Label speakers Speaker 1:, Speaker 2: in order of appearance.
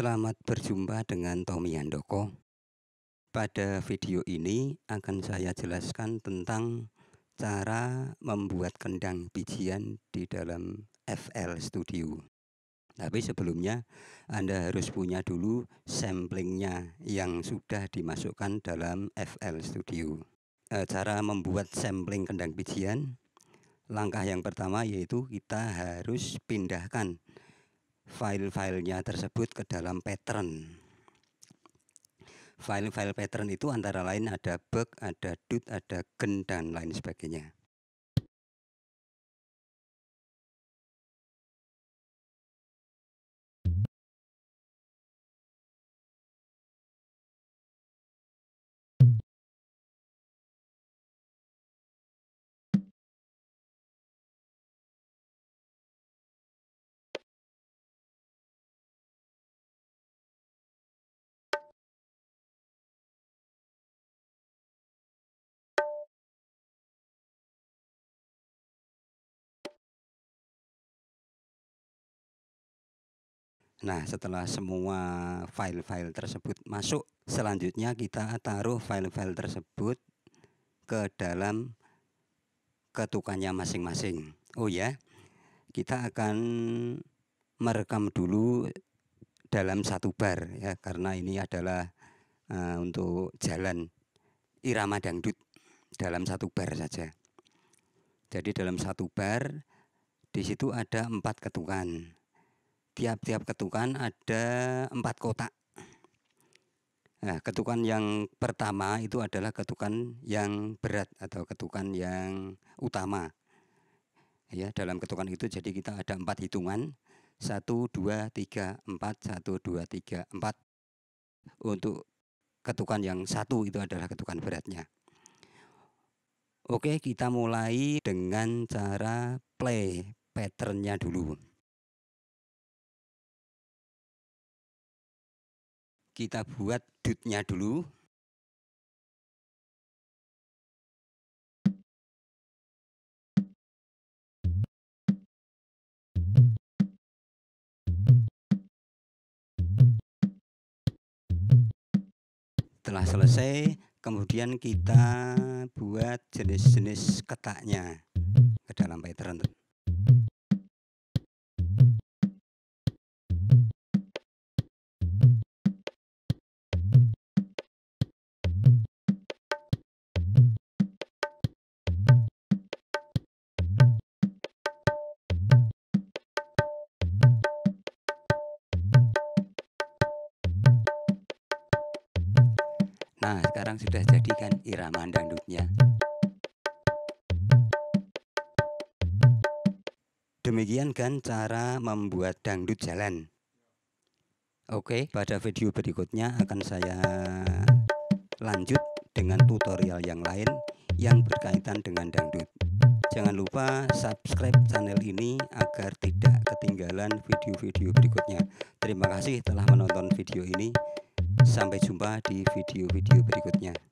Speaker 1: Selamat berjumpa dengan Tommy Handoko. Pada video ini akan saya jelaskan tentang cara membuat kendang bijian di dalam FL Studio. Tapi sebelumnya Anda harus punya dulu samplingnya yang sudah dimasukkan dalam FL Studio. E, cara membuat sampling kendang bijian, langkah yang pertama yaitu kita harus pindahkan file-filenya tersebut ke dalam pattern.
Speaker 2: File-file pattern itu antara lain ada bug, ada dud, ada gen, dan lain sebagainya. Nah, setelah semua file-file tersebut masuk,
Speaker 1: selanjutnya kita taruh file-file tersebut ke dalam ketukannya masing-masing. Oh ya, kita akan merekam dulu dalam satu bar ya, karena ini adalah uh, untuk jalan irama dangdut dalam satu bar saja. Jadi dalam satu bar di situ ada empat ketukan tiap-tiap ketukan ada empat kotak. Nah, ketukan yang pertama itu adalah ketukan yang berat atau ketukan yang utama. Ya, dalam ketukan itu jadi kita ada empat hitungan. Satu, dua, tiga, empat, satu, dua, tiga, empat. Untuk ketukan yang satu itu adalah ketukan beratnya. Oke, kita
Speaker 2: mulai dengan cara play patternnya dulu. kita buat dudnya dulu.
Speaker 1: Setelah selesai, kemudian kita buat jenis-jenis ketaknya
Speaker 2: ke dalam Python.
Speaker 1: Nah, sekarang sudah jadikan irama dangdutnya. Demikian kan cara membuat dangdut jalan. Oke, pada video berikutnya akan saya lanjut dengan tutorial yang lain yang berkaitan dengan dangdut. Jangan lupa subscribe channel ini agar tidak ketinggalan video-video berikutnya. Terima kasih telah menonton video ini. Sampai jumpa di
Speaker 2: video-video berikutnya.